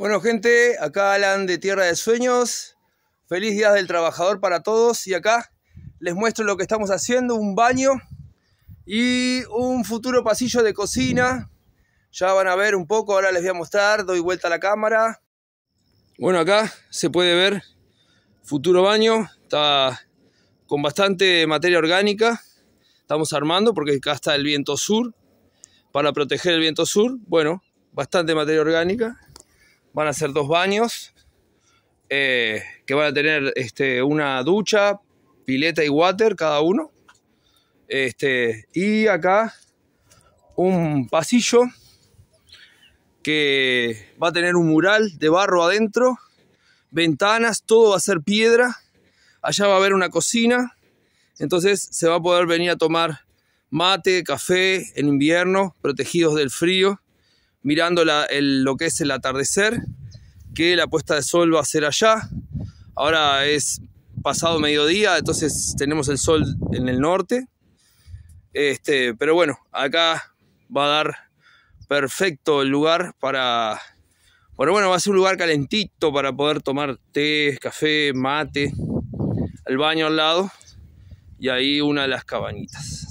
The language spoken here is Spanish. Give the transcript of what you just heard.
Bueno, gente, acá Alan de Tierra de Sueños. Feliz Día del Trabajador para todos. Y acá les muestro lo que estamos haciendo, un baño y un futuro pasillo de cocina. Ya van a ver un poco, ahora les voy a mostrar, doy vuelta a la cámara. Bueno, acá se puede ver futuro baño, está con bastante materia orgánica. Estamos armando porque acá está el viento sur, para proteger el viento sur. Bueno, bastante materia orgánica. Van a ser dos baños eh, que van a tener este, una ducha, pileta y water cada uno. Este, y acá un pasillo que va a tener un mural de barro adentro, ventanas, todo va a ser piedra. Allá va a haber una cocina, entonces se va a poder venir a tomar mate, café en invierno, protegidos del frío mirando lo que es el atardecer, que la puesta de sol va a ser allá. Ahora es pasado mediodía, entonces tenemos el sol en el norte. Este, pero bueno, acá va a dar perfecto el lugar para... Bueno, bueno, va a ser un lugar calentito para poder tomar té, café, mate, el baño al lado y ahí una de las cabañitas.